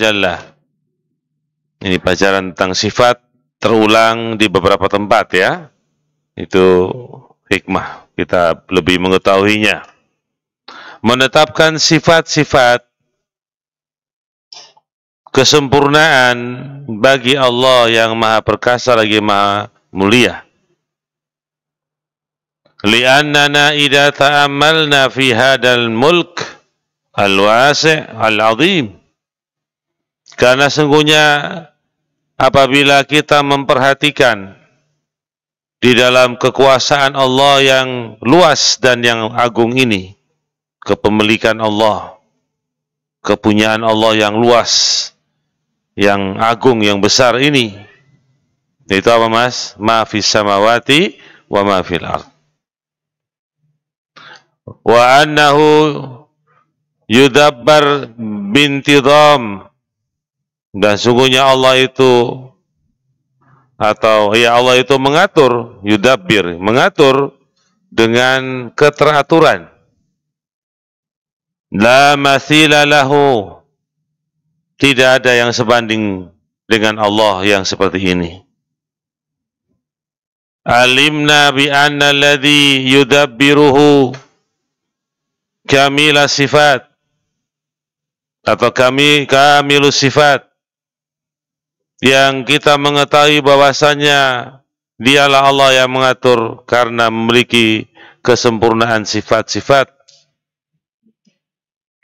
Jalla. Ini pelajaran tentang sifat terulang di beberapa tempat ya. Itu hikmah. Kita lebih mengetahuinya. Menetapkan sifat-sifat kesempurnaan bagi Allah yang maha perkasa lagi maha mulia. Liannana idha ta'amalna fi hadal mulk al-wasi' al-azim karena sungguhnya apabila kita memperhatikan di dalam kekuasaan Allah yang luas dan yang agung ini, kepemilikan Allah, kepunyaan Allah yang luas, yang agung, yang besar ini. Itu apa mas? Ma fis samawati wa ma fil ard. Wa annahu yudabbar bintidam dan sungguhnya Allah itu atau ya Allah itu mengatur, Yudabir mengatur dengan keteraturan. La masila lahu. Tidak ada yang sebanding dengan Allah yang seperti ini. Alimna bi anna alladhi yudabbiruhu kamila sifat atau kami kamilus sifat yang kita mengetahui bahwasanya dialah Allah yang mengatur karena memiliki kesempurnaan sifat-sifat.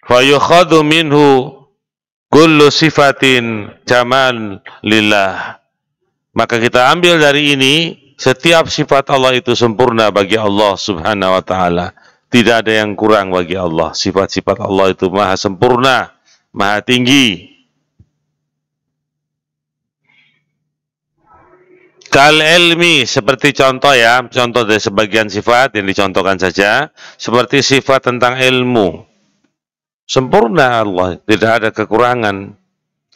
Fayukhadu minhu kullu sifatin jamal lillah. Maka kita ambil dari ini setiap sifat Allah itu sempurna bagi Allah Subhanahu wa taala. Tidak ada yang kurang bagi Allah. Sifat-sifat Allah itu maha sempurna, maha tinggi, Kal ilmi seperti contoh ya, contoh dari sebagian sifat yang dicontohkan saja, seperti sifat tentang ilmu. Sempurna Allah, tidak ada kekurangan.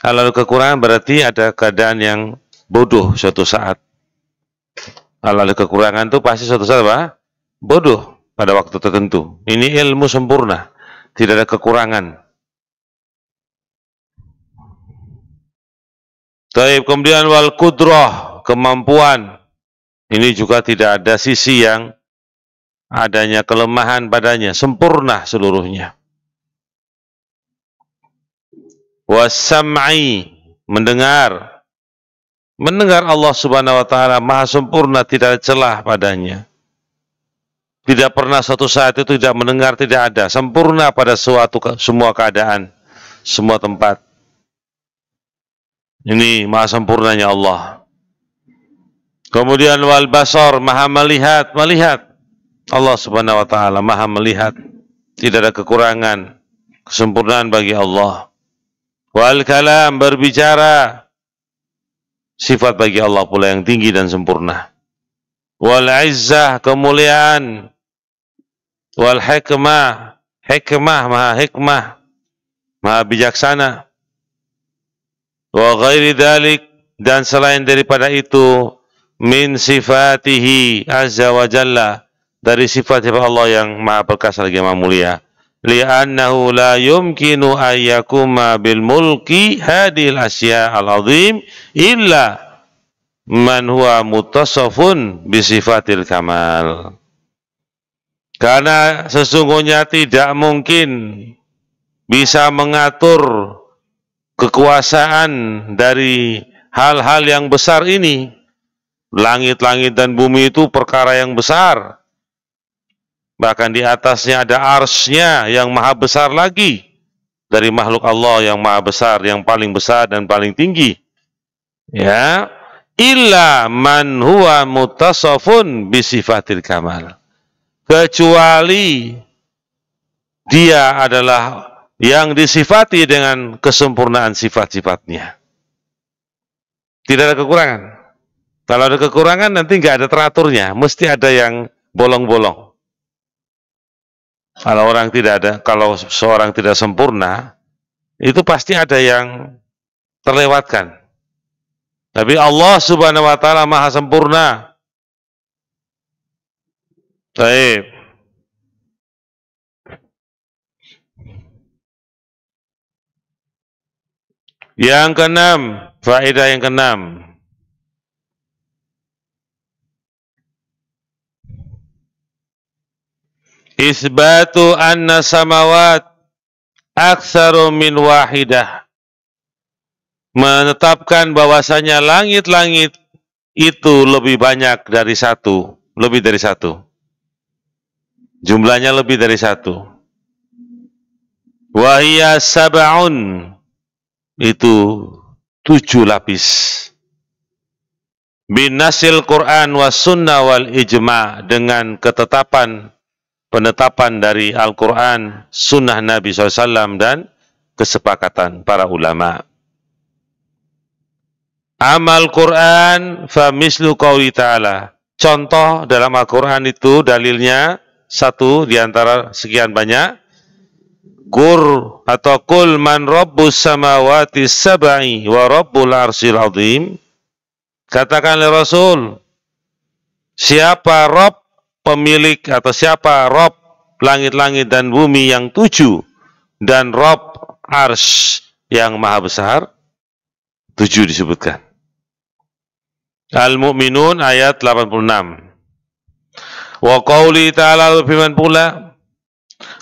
Kalau kekurangan berarti ada keadaan yang bodoh suatu saat. Kalau kekurangan itu pasti suatu saat apa? Bodoh pada waktu tertentu. Ini ilmu sempurna, tidak ada kekurangan. Taib kemudian wal kudroh kemampuan. Ini juga tidak ada sisi yang adanya kelemahan padanya, sempurna seluruhnya. Wasam'i, mendengar. Mendengar Allah Subhanahu wa taala maha sempurna, tidak celah padanya. Tidak pernah suatu saat itu tidak mendengar, tidak ada. Sempurna pada suatu semua keadaan, semua tempat. Ini maha sempurnanya Allah. Kemudian wal basor maha melihat, melihat. Allah Subhanahu wa taala maha melihat. Tidak ada kekurangan, kesempurnaan bagi Allah. Wal kalam berbicara sifat bagi Allah pula yang tinggi dan sempurna. Wal izzah kemuliaan. Wal hikmah, hikmah maha hikmah, maha bijaksana. Wa ghairi dalik dan selain daripada itu min sifatihi azza wa jalla dari sifat-sifat Allah yang maha perkasa lagi maha mulia li'annahu la yumkinu ayyakuma bil mulki hadil asya al azim illa man huwa mutasafun bisifatil kamal karena sesungguhnya tidak mungkin bisa mengatur kekuasaan dari hal-hal yang besar ini Langit-langit dan bumi itu perkara yang besar. Bahkan di atasnya ada arsnya yang maha besar lagi. Dari makhluk Allah yang maha besar, yang paling besar dan paling tinggi. Ya. Illa man huwa mutasafun bisifatil kamal. Kecuali dia adalah yang disifati dengan kesempurnaan sifat-sifatnya. Tidak ada kekurangan. Kalau ada kekurangan nanti nggak ada teraturnya, mesti ada yang bolong-bolong. Kalau orang tidak ada, kalau seorang tidak sempurna, itu pasti ada yang terlewatkan. Tapi Allah Subhanahu wa taala Maha sempurna. Baik. Yang keenam, faedah yang keenam. Isbatu anna samawat aksaru min wahidah. Menetapkan bahwasanya langit-langit itu lebih banyak dari satu, lebih dari satu. Jumlahnya lebih dari satu. Wahia sab'un itu tujuh lapis. Binasil Quran was sunnah wal ijma dengan ketetapan penetapan dari Al-Quran, sunnah Nabi SAW, dan kesepakatan para ulama. Amal Quran famislu qawli ta'ala. Contoh dalam Al-Quran itu dalilnya satu di antara sekian banyak. Gur atau kul man rabbus samawati saba'i wa rabbul arsil azim. Katakanlah Rasul, siapa Rob pemilik atau siapa Rob langit-langit dan bumi yang tujuh dan Rob Ars yang maha besar tujuh disebutkan. Al-Mu'minun ayat 86. Wa qawli ta'ala al-fiman pula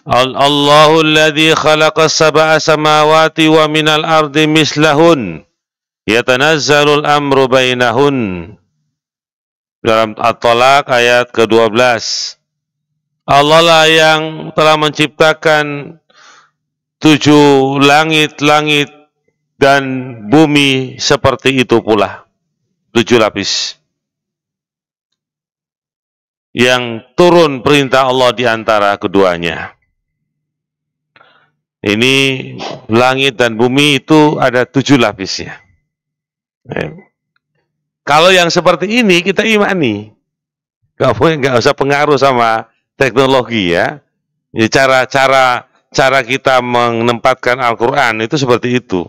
Allahu alladhi khalaqa sab'a samawati wa minal ardi mislahun yatanazzalul amru bainahun dalam at tolak ayat ke-12. Allah lah yang telah menciptakan tujuh langit-langit dan bumi seperti itu pula. Tujuh lapis. Yang turun perintah Allah di antara keduanya. Ini langit dan bumi itu ada tujuh lapisnya. Ya kalau yang seperti ini kita imani. nggak boleh, nggak usah pengaruh sama teknologi ya. Ini ya, cara cara cara kita menempatkan Al-Quran itu seperti itu.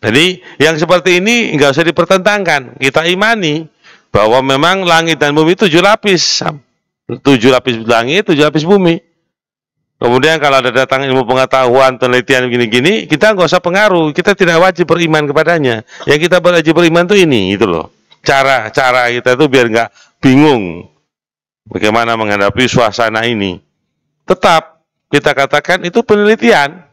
Jadi yang seperti ini nggak usah dipertentangkan. Kita imani bahwa memang langit dan bumi itu tujuh lapis, tujuh lapis langit, tujuh lapis bumi. Kemudian kalau ada datang ilmu pengetahuan, penelitian gini-gini, kita nggak usah pengaruh. Kita tidak wajib beriman kepadanya. Yang kita wajib beriman itu ini, gitu loh cara cara kita itu biar nggak bingung bagaimana menghadapi suasana ini. Tetap kita katakan itu penelitian.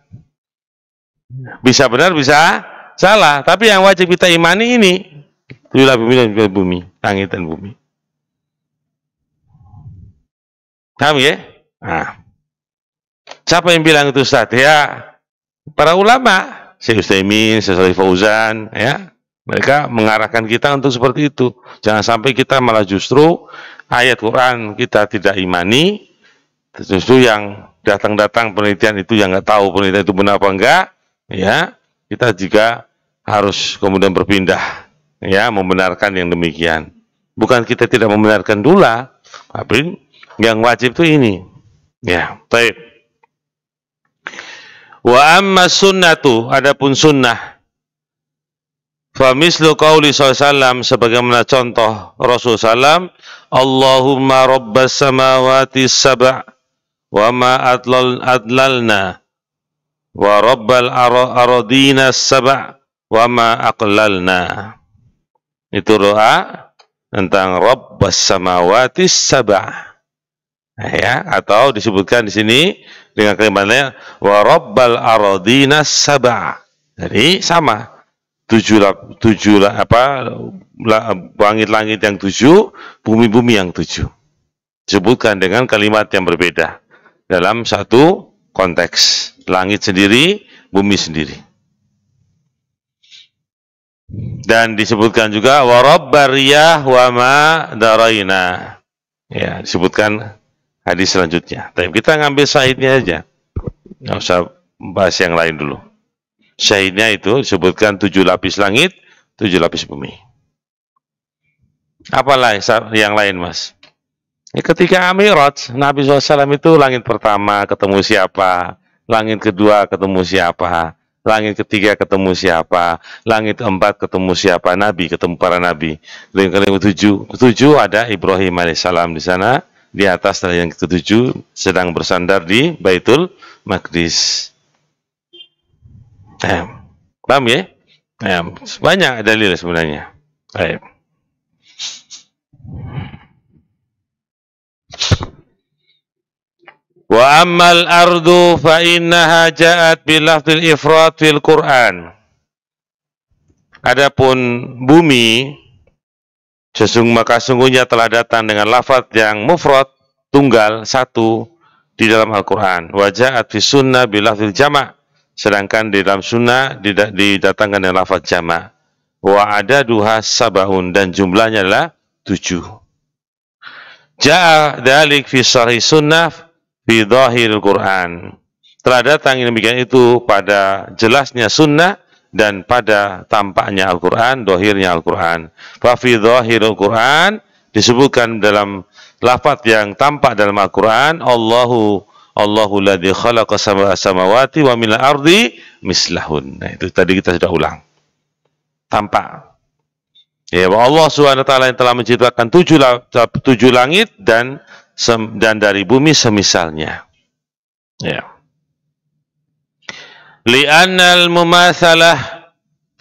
Bisa benar, bisa salah. Tapi yang wajib kita imani ini, itulah bumi dan bumi, langit dan bumi. Paham ya? Nah. Siapa yang bilang itu Ustaz? Ya, para ulama. Syekh Emin, Syekh Fauzan, ya. Mereka mengarahkan kita untuk seperti itu. Jangan sampai kita malah justru ayat Quran kita tidak imani, justru yang datang-datang penelitian itu yang nggak tahu penelitian itu benar apa enggak, ya kita juga harus kemudian berpindah, ya membenarkan yang demikian. Bukan kita tidak membenarkan dula, tapi yang wajib itu ini, ya. baik. Wa amma sunnatu, pun sunnah Famislu qawli sallam sebagaimana contoh Rasul sallam Allahumma rabbas samawati sab' wa ma adlal adlalna wa rabbal aradina sab' wa ma aqlalna itu doa tentang rabbas samawati sab' ya atau disebutkan di sini dengan kalimatnya wa rabbal aradina sab' jadi sama tujuh tujuh apa langit-langit yang tujuh, bumi-bumi yang tujuh. Sebutkan dengan kalimat yang berbeda dalam satu konteks. Langit sendiri, bumi sendiri. Dan disebutkan juga warabbariyah wa ma daraina. Ya, disebutkan hadis selanjutnya. Tapi kita ngambil saidnya aja. Nggak usah bahas yang lain dulu. Syairnya itu disebutkan tujuh lapis langit, tujuh lapis bumi. Apalah yang lain mas? Ya, ketika Amirat, Nabi SAW itu langit pertama ketemu siapa? Langit kedua ketemu siapa? Langit ketiga ketemu siapa? Langit empat ketemu siapa? Nabi ketemu para nabi. Yang kelima tujuh, tujuh ada Ibrahim alaihissalam di sana. Di atas dari yang ketujuh sedang bersandar di Baitul Maqdis. Nah, paham ya? Nah, banyak dalil sebenarnya. Baik. Wa ammal ardu fa innaha ja'at bil lafzil ifrat fil Qur'an. Adapun bumi sesungguh maka sungguhnya telah datang dengan lafaz yang mufrad tunggal satu di dalam Al-Qur'an. Wa ja'at fi sunnah bil lafzil jama'. Sedangkan di dalam sunnah didatangkan dengan lafaz jamak. Wa ada duha sabahun dan jumlahnya adalah tujuh. Ja'a dalik fi sahih sunnah fi dhahir Quran. Telah datang demikian itu pada jelasnya sunnah dan pada tampaknya Al-Quran, dohirnya Al-Quran. Fafi dohir Al-Quran disebutkan dalam lafat yang tampak dalam Al-Quran, Allahu Allahu ladzi khalaqa sama'a samawati wa minal ardi mislahun. Nah, itu tadi kita sudah ulang. Tampak. Ya, Allah Subhanahu wa taala yang telah menciptakan tujuh, tujuh langit dan dan dari bumi semisalnya. Ya. al mumathalah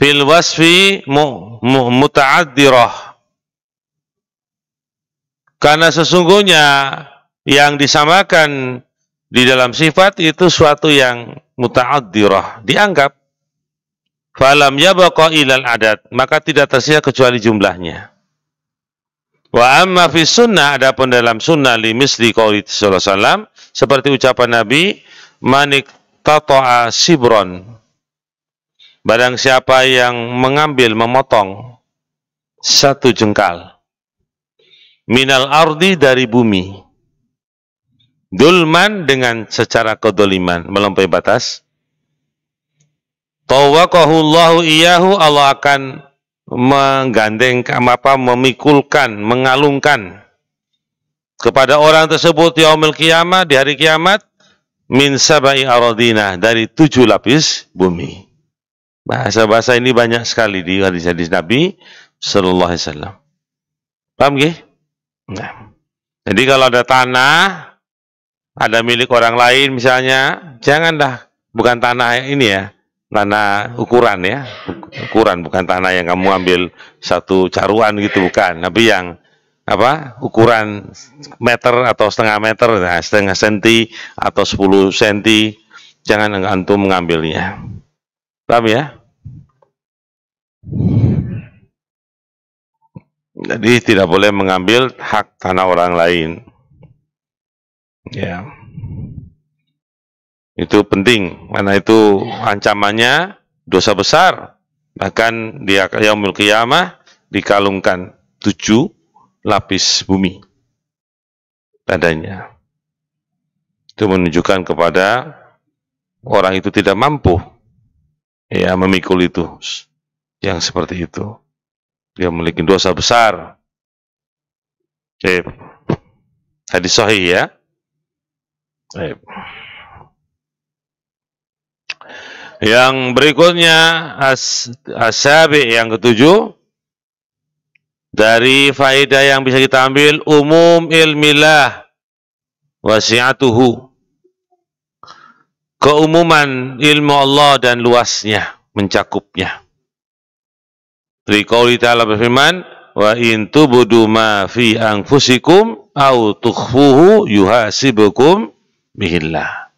fil wasfi muta'addirah. Karena sesungguhnya yang disamakan di dalam sifat itu suatu yang muta'addirah, dianggap. Falam yabqa ilal adat, maka tidak tersisa kecuali jumlahnya. Wa amma fi sunnah, adapun dalam sunnah li misli qawli sallallahu alaihi wasallam, seperti ucapan Nabi, manik tata'a sibron. Barang siapa yang mengambil, memotong satu jengkal. Minal ardi dari bumi. Dulman dengan secara kedoliman, melampaui batas. Tawakohullahu iyahu, Allah akan menggandeng, apa, memikulkan, mengalungkan kepada orang tersebut yaumil Kiamat di hari kiamat, min sabai aradina, dari tujuh lapis bumi. Bahasa-bahasa ini banyak sekali di hadis-hadis Nabi Sallallahu Alaihi Wasallam. Paham gak? Nah. Jadi kalau ada tanah, ada milik orang lain misalnya, janganlah bukan tanah ini ya, tanah ukuran ya, ukuran bukan tanah yang kamu ambil satu caruan gitu bukan, tapi yang apa ukuran meter atau setengah meter, nah, setengah senti atau sepuluh senti, jangan antum mengambilnya. Paham ya? Jadi tidak boleh mengambil hak tanah orang lain. Ya. Itu penting karena itu ancamannya dosa besar. Bahkan dia yaumul qiyamah dikalungkan tujuh lapis bumi tandanya. Itu menunjukkan kepada orang itu tidak mampu ya memikul itu yang seperti itu. Dia memiliki dosa besar. Jadi, hadis sahih ya. Yang berikutnya as asabi yang ketujuh dari faedah yang bisa kita ambil umum ilmilah wasiatuhu keumuman ilmu Allah dan luasnya mencakupnya. Trikauli ta'ala berfirman, wa in tubudu ma fi anfusikum au tukhfuhu yuhasibukum bihillah.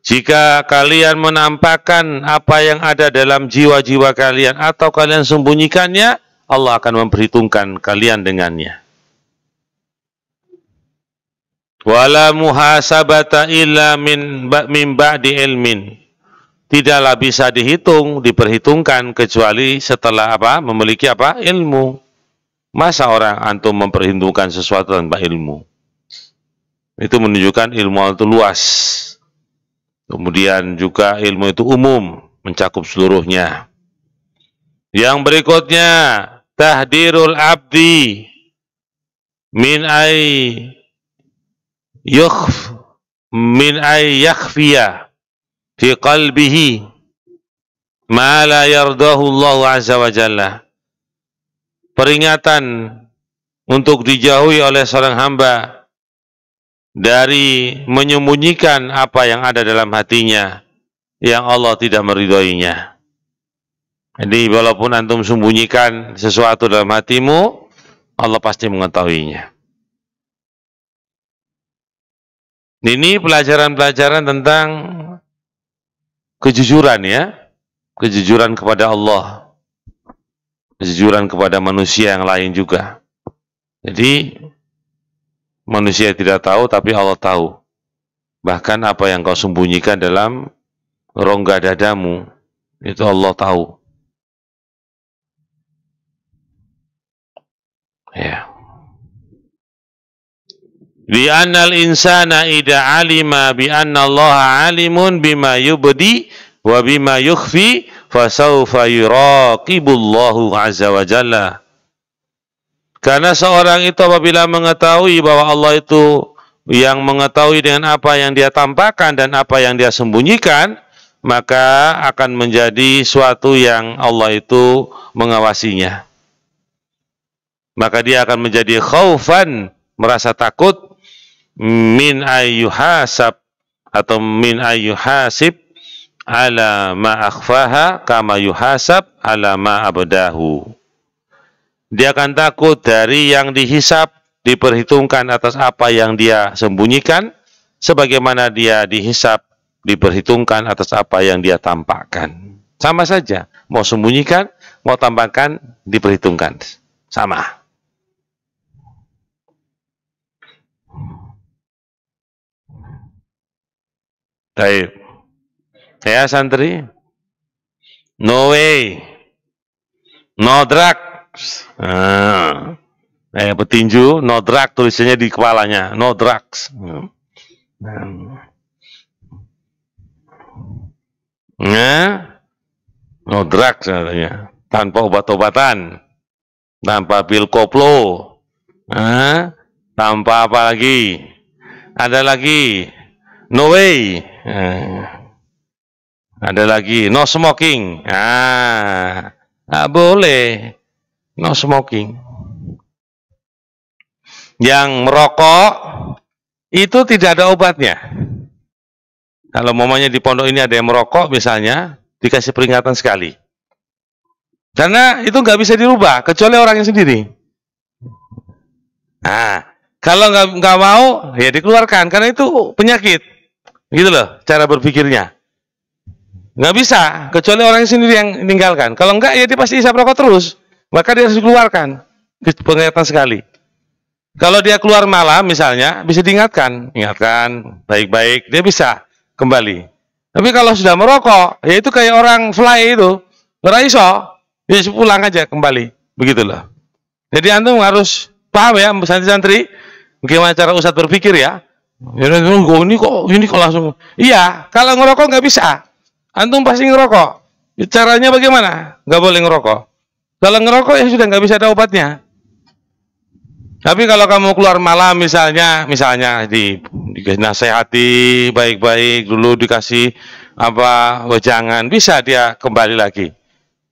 Jika kalian menampakkan apa yang ada dalam jiwa-jiwa kalian atau kalian sembunyikannya, Allah akan memperhitungkan kalian dengannya. Wala muhasabata illa min min ba'di ilmin. Tidaklah bisa dihitung, diperhitungkan kecuali setelah apa? Memiliki apa? Ilmu. Masa orang antum memperhitungkan sesuatu tanpa ilmu? itu menunjukkan ilmu itu luas. Kemudian juga ilmu itu umum, mencakup seluruhnya. Yang berikutnya, tahdirul abdi min ay yukhf min ay yakhfiya fi qalbihi ma la yardahu Allah azza wa jalla. Peringatan untuk dijauhi oleh seorang hamba dari menyembunyikan apa yang ada dalam hatinya yang Allah tidak meridhoinya. Jadi walaupun antum sembunyikan sesuatu dalam hatimu, Allah pasti mengetahuinya. Ini pelajaran-pelajaran tentang kejujuran ya. Kejujuran kepada Allah. Kejujuran kepada manusia yang lain juga. Jadi Manusia tidak tahu, tapi Allah tahu. Bahkan apa yang kau sembunyikan dalam rongga dadamu, itu Allah tahu. Ya. Li'annal insana ida alima bi anna Allah alimun bima yubdi wa bima yukhfi fasawfa yuraqibullahu azza wa jalla. Karena seorang itu apabila mengetahui bahwa Allah itu yang mengetahui dengan apa yang dia tampakkan dan apa yang dia sembunyikan, maka akan menjadi suatu yang Allah itu mengawasinya. Maka dia akan menjadi khaufan, merasa takut, min ayyuhasab atau min ayyuhasib ala ma akhfaha kama yuhasab ala ma abdahu. Dia akan takut dari yang dihisap, diperhitungkan atas apa yang dia sembunyikan, sebagaimana dia dihisap, diperhitungkan atas apa yang dia tampakkan. Sama saja, mau sembunyikan, mau tampakkan, diperhitungkan. Sama. Baik. Ya santri. No way. No drug. Nah, eh petinju no drug tulisannya di kepalanya, no drugs. Nah, no drugs katanya, tanpa obat-obatan, tanpa pil koplo, nah, tanpa apa lagi? Ada lagi, no way. Nah. Ada lagi no smoking. Ah, tak ah, boleh no smoking. Yang merokok itu tidak ada obatnya. Kalau momennya di pondok ini ada yang merokok misalnya, dikasih peringatan sekali. Karena itu nggak bisa dirubah, kecuali orangnya sendiri. Nah, kalau nggak nggak mau, ya dikeluarkan karena itu penyakit. Gitu loh cara berpikirnya. Nggak bisa, kecuali orang sendiri yang meninggalkan. Kalau nggak, ya dia pasti bisa rokok terus. Maka dia harus dikeluarkan. Penglihatan sekali. Kalau dia keluar malam misalnya, bisa diingatkan. Ingatkan, baik-baik. Dia bisa kembali. Tapi kalau sudah merokok, ya itu kayak orang fly itu. Ora iso. Dia ya, pulang aja kembali. Begitulah. Jadi antum harus paham ya santri-santri bagaimana cara ustadz berpikir ya. Ya ini kok ini kok langsung. Iya, kalau ngerokok nggak bisa. Antum pasti ngerokok. Caranya bagaimana? Nggak boleh ngerokok. Kalau ngerokok ya sudah nggak bisa ada obatnya. Tapi kalau kamu keluar malam misalnya, misalnya di, dinasehati baik-baik dulu dikasih apa wejangan, bisa dia kembali lagi.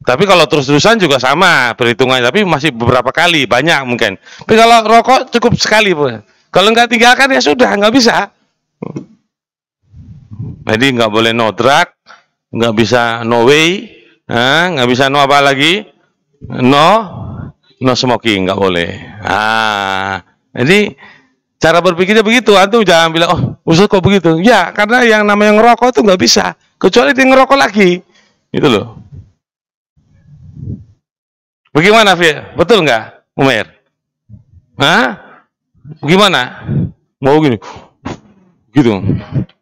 Tapi kalau terus-terusan juga sama perhitungannya, tapi masih beberapa kali, banyak mungkin. Tapi kalau rokok cukup sekali. pun. Kalau nggak tinggalkan ya sudah, nggak bisa. Jadi nggak boleh no drug, nggak bisa no way, eh, nggak bisa no apa lagi, no no smoking nggak boleh ah jadi cara berpikirnya begitu antum jangan bilang oh usah kok begitu ya karena yang namanya ngerokok itu nggak bisa kecuali dia ngerokok lagi Itu loh bagaimana Fir? betul nggak Umair Hah? gimana mau gini gitu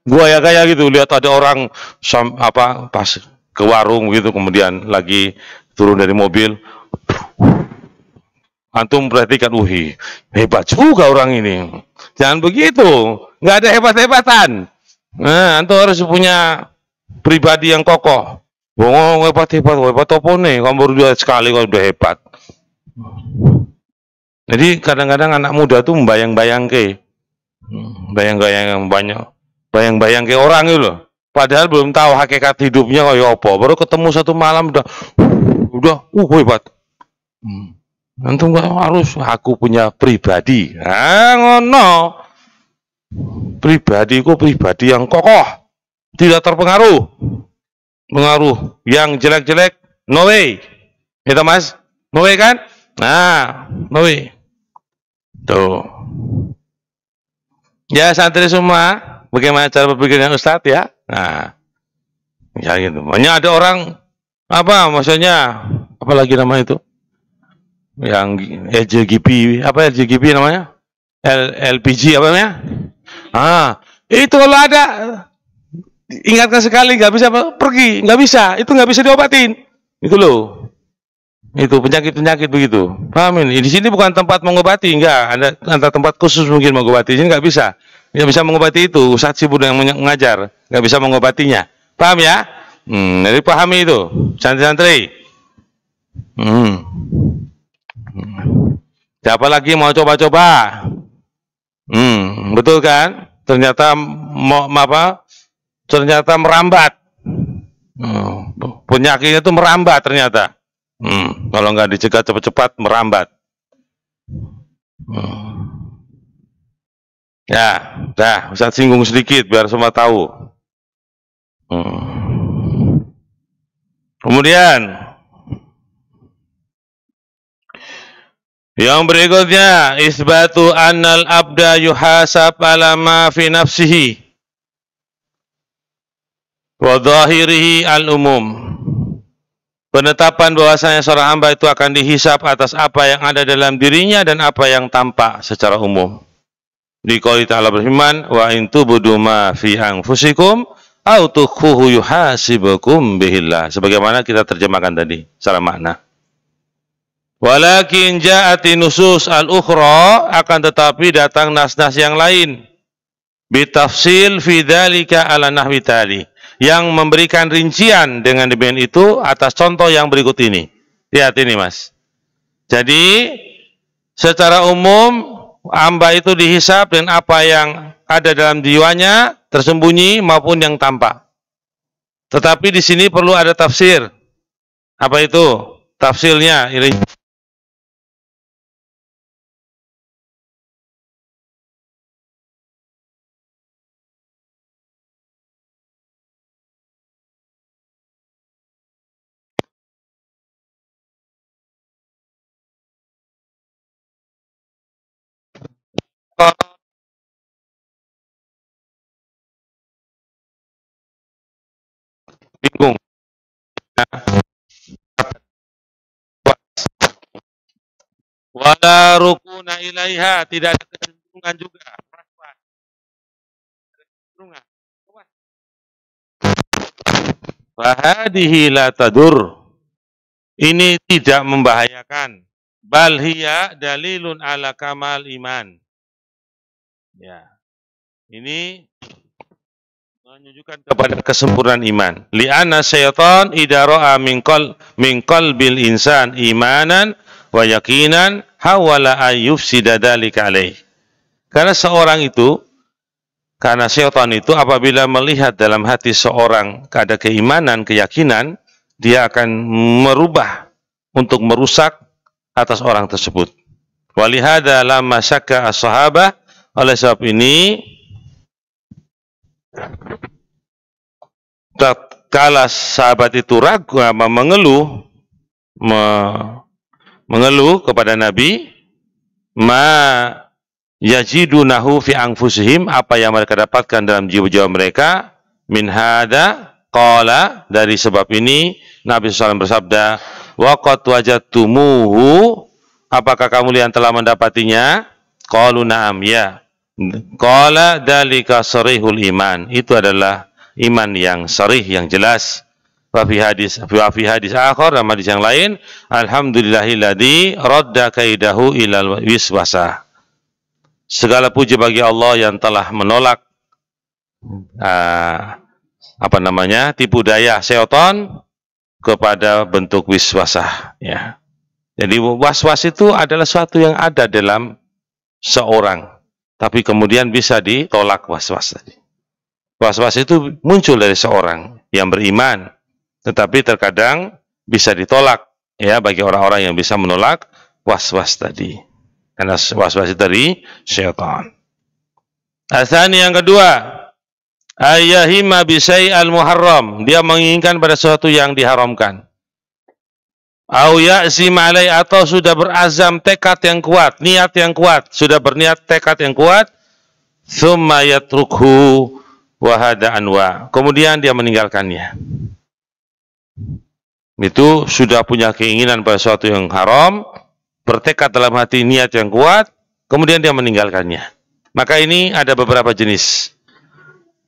gua ya kayak gitu lihat ada orang apa pas ke warung gitu kemudian lagi turun dari mobil antum perhatikan uhi hebat juga orang ini jangan begitu nggak ada hebat-hebatan nah antum harus punya pribadi yang kokoh Wong oh, hebat hebat, hebat apa nih? Kamu dua sekali kalau udah hebat. Jadi kadang-kadang anak muda tuh membayang-bayang ke, bayang-bayang yang banyak, bayang-bayang ke orang itu loh. Padahal belum tahu hakikat hidupnya kayak apa. Baru ketemu satu malam udah udah uh hebat hmm. Antum nggak harus aku punya pribadi. ah ngono. Pribadiku pribadi yang kokoh, tidak terpengaruh. Pengaruh yang jelek-jelek, no way. Itu ya Mas, no way kan? Nah, no way. Tuh. Ya santri semua, bagaimana cara berpikirnya Ustadz ya? Nah, ya gitu. banyak ada orang apa maksudnya apalagi nama itu yang LJGP apa LJGP namanya L, LPG apa namanya ah itu kalau ada ingatkan sekali nggak bisa pergi nggak bisa itu nggak bisa diobatin itu loh itu penyakit penyakit begitu paham ini di sini bukan tempat mengobati enggak ada antara tempat khusus mungkin mengobati ini nggak bisa nggak bisa mengobati itu saksi budak yang mengajar nggak bisa mengobatinya paham ya Hmm, jadi pahami itu, santri-santri. Hmm. Siapa lagi mau coba-coba? Hmm, betul kan? Ternyata mau apa? Ternyata merambat. Hmm, penyakitnya itu merambat ternyata. Hmm, kalau nggak dicegah cepat-cepat merambat. Hmm. Ya, dah, usah singgung sedikit biar semua tahu. Hmm. Kemudian yang berikutnya isbatu annal abda yuhasab ala ma fi nafsihi wa zahirihi al umum. Penetapan bahwasanya seorang hamba itu akan dihisap atas apa yang ada dalam dirinya dan apa yang tampak secara umum. Di qouli ta'ala berfirman wa intu buduma ma fi anfusikum Autukhuhu yuhasibukum bihillah. Sebagaimana kita terjemahkan tadi secara makna. Walakin ja'ati nusus al-ukhra akan tetapi datang nas-nas yang lain. Bitafsil fi dzalika ala nahwi tali. Yang memberikan rincian dengan demikian itu atas contoh yang berikut ini. Lihat ini Mas. Jadi secara umum amba itu dihisap dan apa yang ada dalam jiwanya tersembunyi maupun yang tampak. Tetapi di sini perlu ada tafsir. Apa itu? Tafsirnya ini? Wala rukuna ilaiha, tidak ada kecenderungan juga. Perasaan. kecenderungan. Fahadihi la tadur. Ini tidak membahayakan. Bal hiya dalilun ala kamal iman. Ya. Ini menunjukkan kepada kesempurnaan iman. Li'anna syaitan idza ra'a min qal min qalbil insan imanan wa yakinan hawala ayyufsida dzalika alaih. Karena seorang itu karena syaitan itu apabila melihat dalam hati seorang ada keimanan, keyakinan, dia akan merubah untuk merusak atas orang tersebut. Walihada lama syakka as-sahabah oleh sebab ini kala sahabat itu ragu mengeluh mengeluh kepada Nabi ma yajidunahu fi angfusihim apa yang mereka dapatkan dalam jiwa-jiwa mereka min hada qala dari sebab ini Nabi SAW bersabda wa qad wajatumuhu apakah kamu yang telah mendapatinya qalu na'am ya qala dalika sarihul iman itu adalah iman yang sarih yang jelas wa fi hadis wa fi hadis akhir, dalam hadis yang lain alhamdulillahilladzi radda kaidahu ilal wiswasa segala puji bagi Allah yang telah menolak uh, apa namanya tipu daya seoton kepada bentuk wiswasa ya jadi waswas -was itu adalah suatu yang ada dalam seorang tapi kemudian bisa ditolak waswas tadi. Was-was itu muncul dari seorang yang beriman, tetapi terkadang bisa ditolak ya bagi orang-orang yang bisa menolak was-was tadi. Karena was-was itu dari syaitan. Asani yang kedua, ayahima bisai al muharram. Dia menginginkan pada sesuatu yang diharamkan. Auya si malai atau sudah berazam tekad yang kuat, niat yang kuat, sudah berniat tekad yang kuat, sumayat rukhu wahada anwa. Kemudian dia meninggalkannya itu sudah punya keinginan pada sesuatu yang haram, bertekad dalam hati niat yang kuat, kemudian dia meninggalkannya. Maka ini ada beberapa jenis.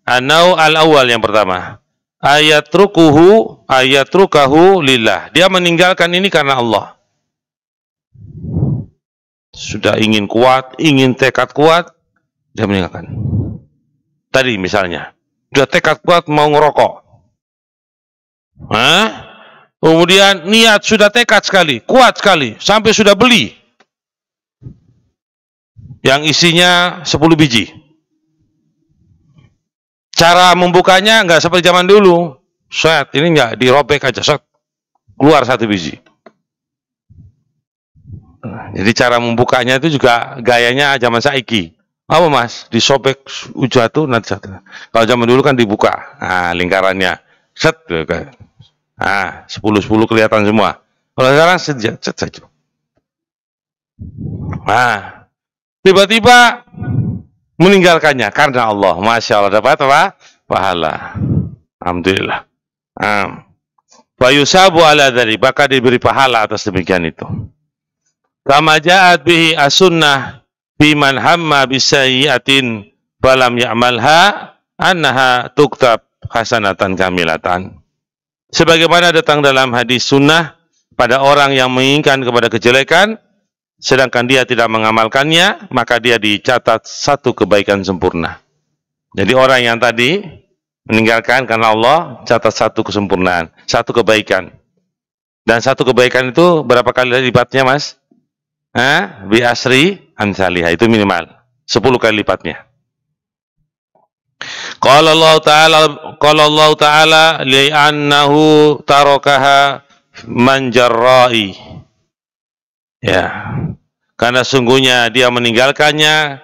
Anau al awal yang pertama. Ayat ayat ayatrukahu lillah. Dia meninggalkan ini karena Allah. Sudah ingin kuat, ingin tekad kuat, dia meninggalkan. Tadi misalnya, sudah tekad kuat mau ngerokok, Hah? Kemudian niat sudah tekad sekali, kuat sekali, sampai sudah beli. Yang isinya 10 biji. Cara membukanya nggak seperti zaman dulu. Set, ini nggak dirobek aja, set. Keluar satu biji. Jadi cara membukanya itu juga gayanya zaman saiki. Apa mas? Disobek ujatu nanti satu. Kalau zaman dulu kan dibuka nah, lingkarannya. Set. Gitu kan. Ah, sepuluh sepuluh kelihatan semua. Kalau sekarang sejat saja. Nah, tiba-tiba meninggalkannya karena Allah. Masya Allah dapat apa? Pahala. Alhamdulillah. Am. Sabu ala dari baka diberi pahala atas demikian itu. Kama ja'at bihi as-sunnah biman hamma bisayiatin balam ya'malha annaha tuktab hasanatan kamilatan. Sebagaimana datang dalam hadis sunnah pada orang yang menginginkan kepada kejelekan, sedangkan dia tidak mengamalkannya, maka dia dicatat satu kebaikan sempurna. Jadi orang yang tadi meninggalkan karena Allah catat satu kesempurnaan, satu kebaikan. Dan satu kebaikan itu berapa kali lipatnya, Mas? Ha? Bi asri ansaliha, itu minimal sepuluh kali lipatnya. Qala Allah Ta'ala qala Allah Ta'ala li'annahu tarakaha man jarra'i. Ya. Karena sungguhnya dia meninggalkannya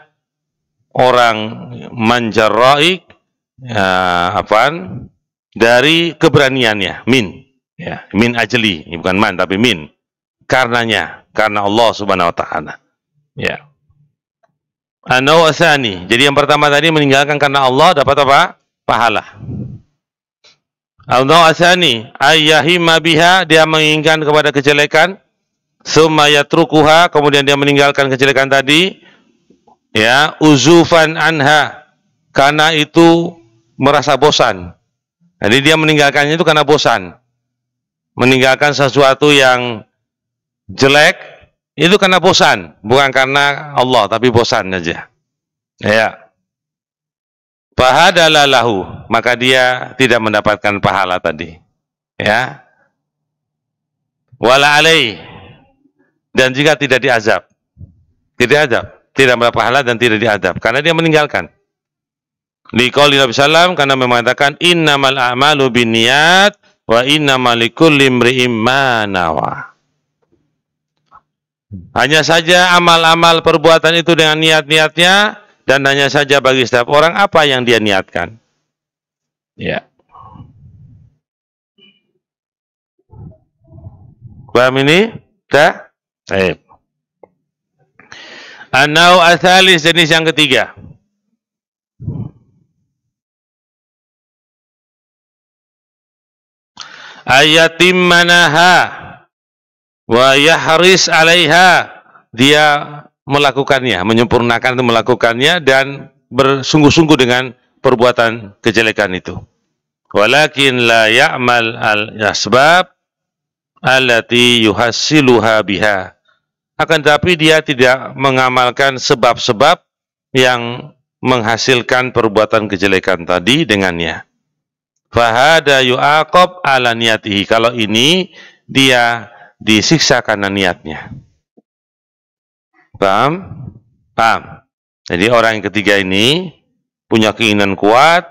orang manjarai, ya, apaan? dari keberaniannya min ya min ajli bukan man tapi min karenanya karena Allah Subhanahu wa taala ya Anau asani. Jadi yang pertama tadi meninggalkan karena Allah dapat apa? Pahala. Anau asani. Ayyahima biha. Dia menginginkan kepada kejelekan. Sumayatrukuha Kemudian dia meninggalkan kejelekan tadi. Ya. Uzufan anha. Karena itu merasa bosan. Jadi dia meninggalkannya itu karena bosan. Meninggalkan sesuatu yang jelek itu karena bosan, bukan karena Allah, tapi bosan aja. Ya. Fahadala lahu, maka dia tidak mendapatkan pahala tadi. Ya. Wala alaih. Dan jika tidak diazab. Tidak azab. Tidak mendapat pahala dan tidak diazab. Karena dia meninggalkan. Liqauli Nabi Sallam karena mengatakan innamal a'malu binniyat wa inna malikulimri imri'im hanya saja amal-amal perbuatan itu dengan niat-niatnya dan hanya saja bagi setiap orang apa yang dia niatkan. Ya. Paham ini? Sudah? Baik. Anau asalis jenis yang ketiga. Ayatim manaha wa 'alaiha dia melakukannya menyempurnakan itu melakukannya dan bersungguh-sungguh dengan perbuatan kejelekan itu walakin la ya'mal al-asbab allati yuhassiluha biha akan tetapi dia tidak mengamalkan sebab-sebab yang menghasilkan perbuatan kejelekan tadi dengannya fahada yu'aqab ala niyatihi kalau ini dia disiksa karena niatnya. Paham? Paham. Jadi orang yang ketiga ini punya keinginan kuat,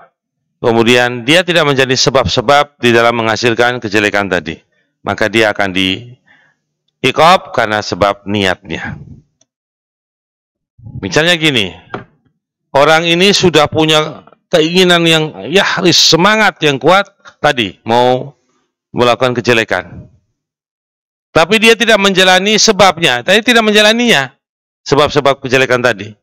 kemudian dia tidak menjadi sebab-sebab di dalam menghasilkan kejelekan tadi. Maka dia akan di ikop karena sebab niatnya. Misalnya gini, orang ini sudah punya keinginan yang ya semangat yang kuat tadi, mau melakukan kejelekan. Tapi dia tidak menjalani sebabnya. tapi tidak menjalaninya. Sebab-sebab kejelekan tadi.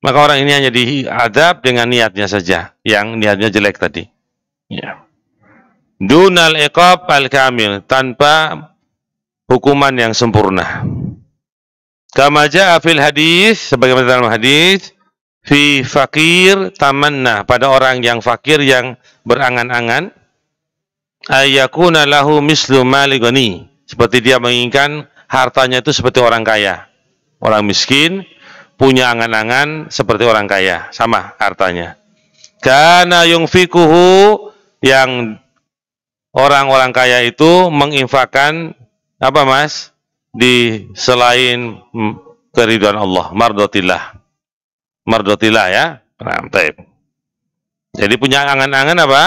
Maka orang ini hanya diadab dengan niatnya saja. Yang niatnya jelek tadi. Ya. Dunal iqab al-kamil. Tanpa hukuman yang sempurna. Kamaja afil hadis, sebagaimana dalam hadis, fi fakir tamanna, pada orang yang fakir yang berangan-angan, ayakuna lahu mislu maligoni, seperti dia menginginkan hartanya itu seperti orang kaya. Orang miskin punya angan-angan seperti orang kaya, sama hartanya. Karena fikuhu yang orang-orang kaya itu menginfakkan apa mas? Di selain keriduan Allah, mardotillah. Mardotillah ya. nanti. Jadi punya angan-angan apa?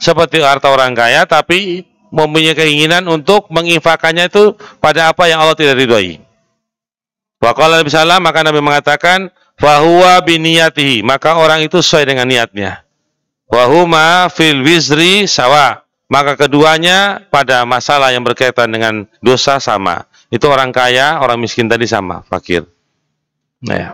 Seperti harta orang kaya tapi mempunyai keinginan untuk menginfakannya itu pada apa yang Allah tidak ridhoi. Waqala Nabi Salam, maka Nabi mengatakan, fahuwa biniyatihi, maka orang itu sesuai dengan niatnya. Wahuma fil wizri sawa, maka keduanya pada masalah yang berkaitan dengan dosa sama. Itu orang kaya, orang miskin tadi sama, fakir. Nah, ya.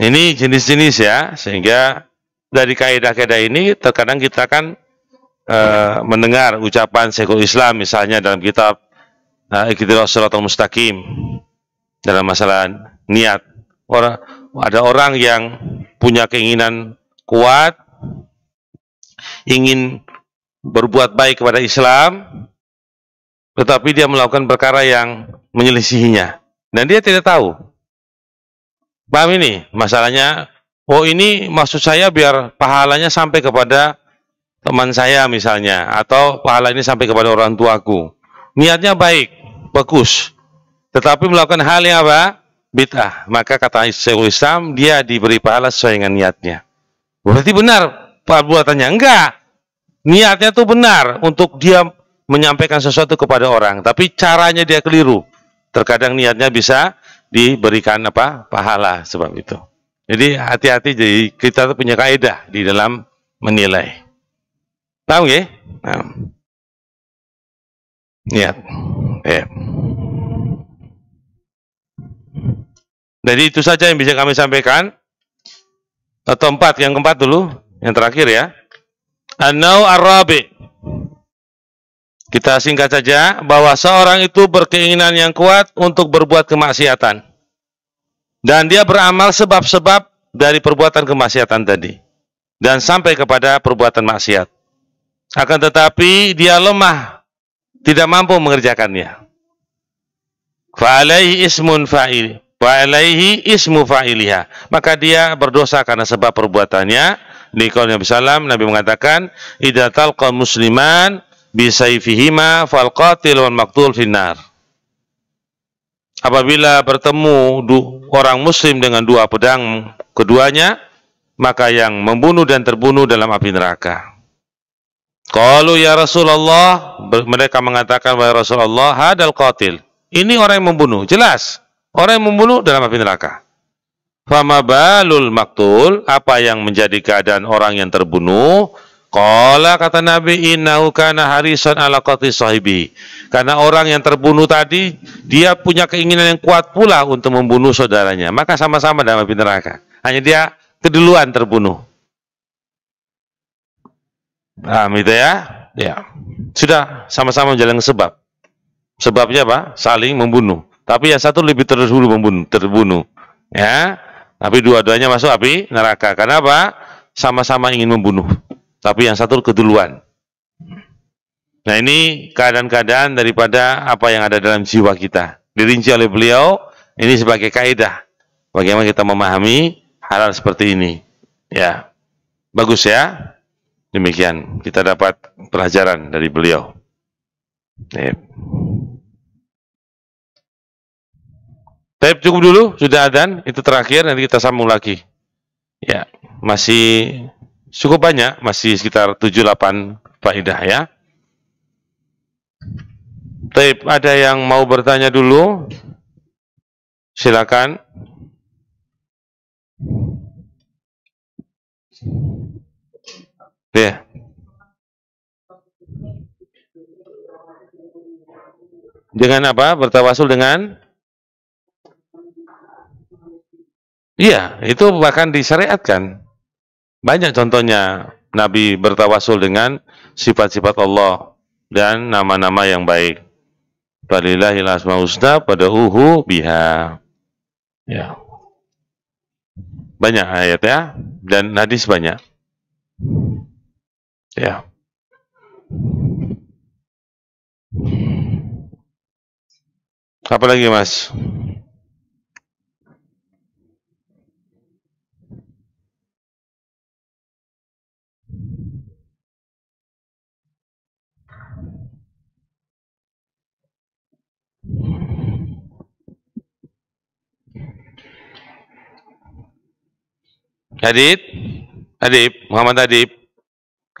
Ini jenis-jenis ya, sehingga dari kaidah-kaidah ini terkadang kita kan uh, mendengar ucapan Syekhul Islam misalnya dalam kitab uh, eh, Iqtidras Suratul Mustaqim dalam masalah niat. Orang ada orang yang punya keinginan kuat ingin berbuat baik kepada Islam tetapi dia melakukan perkara yang menyelisihinya dan dia tidak tahu. Paham ini? Masalahnya, oh ini maksud saya biar pahalanya sampai kepada teman saya misalnya atau pahala ini sampai kepada orang tuaku. Niatnya baik, bagus. Tetapi melakukan hal yang apa? Bid'ah. Maka kata Syekhul Islam, dia diberi pahala sesuai dengan niatnya. Berarti benar perbuatannya? Enggak. Niatnya tuh benar untuk dia menyampaikan sesuatu kepada orang, tapi caranya dia keliru. Terkadang niatnya bisa diberikan apa? pahala sebab itu. Jadi hati-hati jadi kita punya kaedah di dalam menilai. Tahu ya, Nah. Niat. Ya. Jadi itu saja yang bisa kami sampaikan. Atau empat, yang keempat dulu, yang terakhir ya. Anau arabi. Kita singkat saja bahwa seorang itu berkeinginan yang kuat untuk berbuat kemaksiatan. Dan dia beramal sebab-sebab dari perbuatan kemaksiatan tadi. Dan sampai kepada perbuatan maksiat. Akan tetapi dia lemah, tidak mampu mengerjakannya. Fa'alaihi ismun fa'il. Fa'alaihi ismu fa'iliha. Maka dia berdosa karena sebab perbuatannya. Di kalau Nabi Sallam, Nabi mengatakan, Ida talqa musliman bisaifihima fal qatil wal maktul finnar. Apabila bertemu orang muslim dengan dua pedang keduanya, maka yang membunuh dan terbunuh dalam api neraka. Kalau ya Rasulullah, mereka mengatakan bahwa Rasulullah, hadal qatil. Ini orang yang membunuh, jelas. Orang yang membunuh dalam api neraka. Fama balul maktul, apa yang menjadi keadaan orang yang terbunuh? Qala kata Nabi innahu kana harisan ala qatli sahibi. Karena orang yang terbunuh tadi dia punya keinginan yang kuat pula untuk membunuh saudaranya. Maka sama-sama dalam api neraka. Hanya dia keduluan terbunuh. Paham itu ya? Ya. Sudah sama-sama menjalankan sebab. Sebabnya apa? Saling membunuh. Tapi yang satu lebih terdahulu membunuh, terbunuh. Ya. Tapi dua-duanya masuk api neraka. Karena apa? Sama-sama ingin membunuh. Tapi yang satu keduluan. Nah ini keadaan-keadaan daripada apa yang ada dalam jiwa kita. Dirinci oleh beliau, ini sebagai kaidah. Bagaimana kita memahami hal-hal seperti ini. Ya, bagus ya. Demikian kita dapat pelajaran dari beliau. Baik. Baik cukup dulu sudah adan itu terakhir nanti kita sambung lagi. Ya, masih cukup banyak, masih sekitar 7 8 faedah ya. Tape ada yang mau bertanya dulu? Silakan. Thank you. Yeah. Dengan apa? Bertawasul dengan Iya, itu bahkan disyariatkan. Banyak contohnya Nabi bertawasul dengan sifat-sifat Allah dan nama-nama yang baik. Walillahil asmaul husna uhu biha. Ya. Banyak ayat ya dan hadis banyak. Yeah. Apa lagi, Mas? Adib, Adib, Muhammad Adib.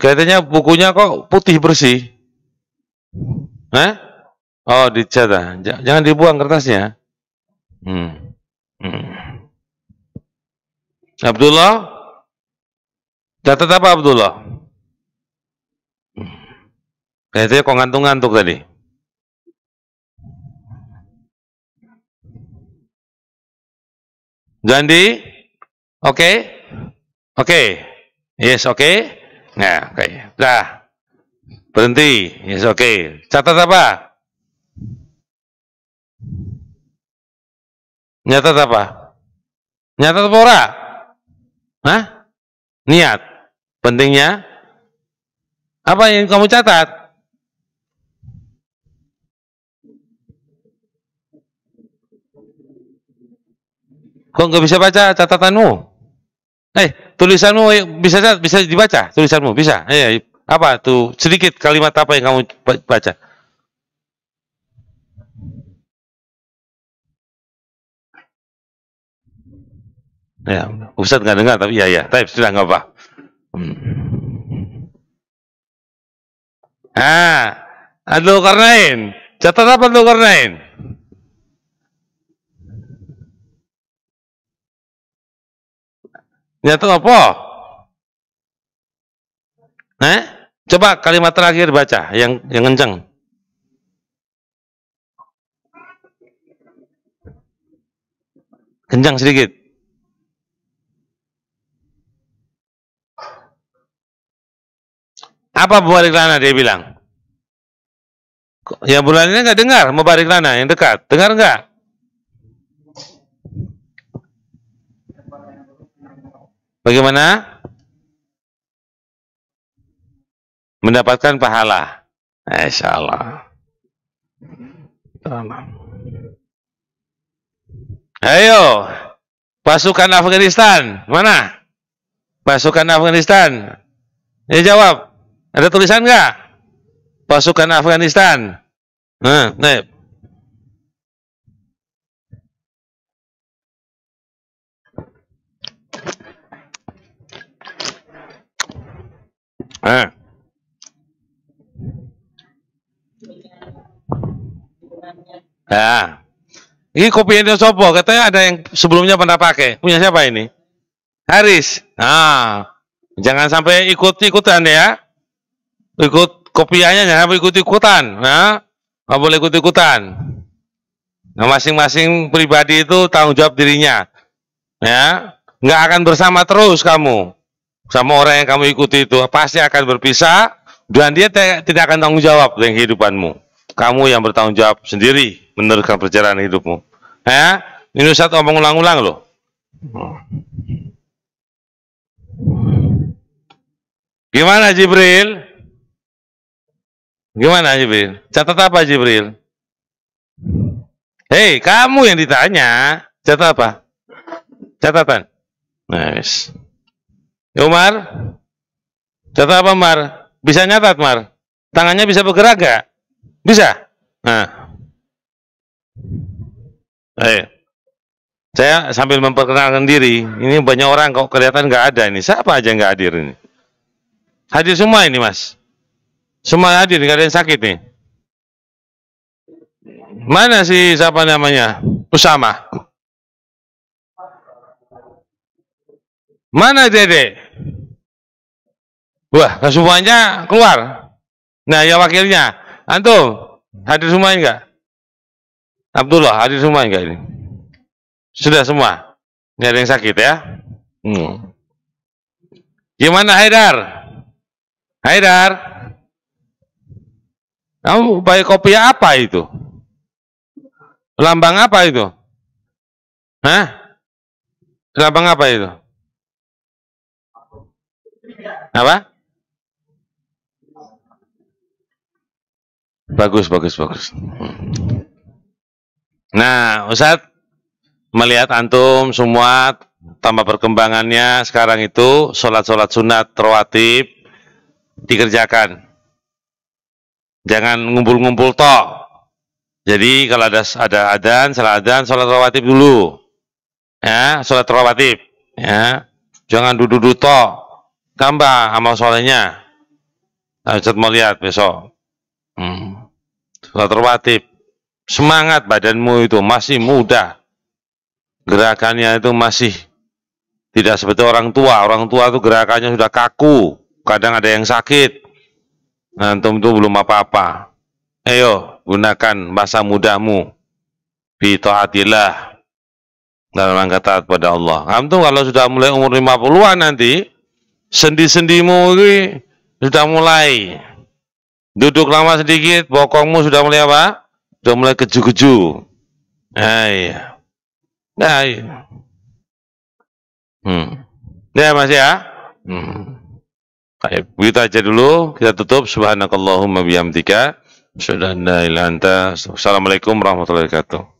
Kelihatannya bukunya kok putih bersih. Eh? Oh, dicatat. Ah. Jangan dibuang kertasnya. Hmm. hmm. Abdullah, catat apa Abdullah? Katanya kok ngantuk-ngantuk tadi. Jandi, oke, okay? oke, okay. yes, oke. Okay. Nah, Okay. dah berhenti, yes oke. Okay. Catat apa? Nyatat apa? Nyatat apa ora? Hah? Niat. Pentingnya apa yang kamu catat? Kok nggak bisa baca catatanmu? Eh, Tulisanmu bisa bisa dibaca tulisanmu bisa. Iya, iya, apa tuh sedikit kalimat apa yang kamu baca? Ya, Ustadz nggak dengar tapi ya ya, tapi sudah nggak apa. Hmm. Ah, aduh Karnain. Catat apa aduh Karnain? Nyata apa? Nah, coba kalimat terakhir baca yang yang kencang. Kencang sedikit. Apa mubarik lana dia bilang? Ya bulan ini nggak dengar mubarik lana yang dekat. Dengar nggak? bagaimana mendapatkan pahala. Insya Allah. Ayo, pasukan Afghanistan mana? Pasukan Afghanistan. Ya jawab. Ada tulisan nggak? Pasukan Afghanistan. Nah, nih. Eh. Ah. Nah. Ini kopi ini Sopo, katanya ada yang sebelumnya pernah pakai. Punya siapa ini? Haris. Nah, jangan sampai ikut-ikutan ya. Ikut kopiannya jangan sampai ikut-ikutan. Nah, nggak boleh ikut-ikutan. Nah, masing-masing pribadi itu tanggung jawab dirinya. Ya, nggak akan bersama terus kamu sama orang yang kamu ikuti itu pasti akan berpisah dan dia tidak akan tanggung jawab dengan kehidupanmu. Kamu yang bertanggung jawab sendiri meneruskan perjalanan hidupmu. Ya, ini satu omong ulang-ulang loh. Gimana Jibril? Gimana Jibril? Catat apa Jibril? Hei, kamu yang ditanya. Catat apa? Catatan. Nice. Nah, Ya, Umar, catat apa Mar? Bisa nyatat Mar? Tangannya bisa bergerak gak? Bisa? Nah. Ayo. Eh, saya sambil memperkenalkan diri, ini banyak orang kok kelihatan gak ada ini. Siapa aja gak hadir ini? Hadir semua ini mas. Semua hadir, Gak ada yang sakit nih. Mana sih siapa namanya? Usama. Mana dede? Wah, semuanya keluar. Nah, ya wakilnya. Antum, hadir semua enggak? Abdullah, hadir semua enggak ini? Sudah semua. Enggak ada yang sakit ya? Hmm. Gimana Haidar? Haidar? Kamu pakai kopi apa itu? Lambang apa itu? Hah? Lambang apa itu? Apa? Bagus, bagus, bagus. Nah, Ustadz, melihat antum semua tambah perkembangannya sekarang itu sholat-sholat sunat rawatib dikerjakan. Jangan ngumpul-ngumpul toh. Jadi kalau ada ada adan, salah adan, sholat rawatib dulu. Ya, sholat rawatib. Ya, jangan duduk-duduk toh tambah amal solehnya. Nah, Ustaz mau lihat besok. Hmm. Sholat Semangat badanmu itu masih muda. Gerakannya itu masih tidak seperti orang tua. Orang tua itu gerakannya sudah kaku. Kadang ada yang sakit. Nah, itu belum apa-apa. Ayo, gunakan bahasa mudamu. Bi Dalam angkat taat pada Allah. Antum kalau sudah mulai umur 50-an nanti, sendi-sendimu ini sudah mulai duduk lama sedikit, bokongmu sudah mulai apa? Sudah mulai keju-keju. Nah, iya. Nah, iya. Hmm. Ya, Mas ya. Hmm. Baik, begitu aja dulu. Kita tutup. Subhanakallahumma bihamdika. Assalamualaikum warahmatullahi wabarakatuh.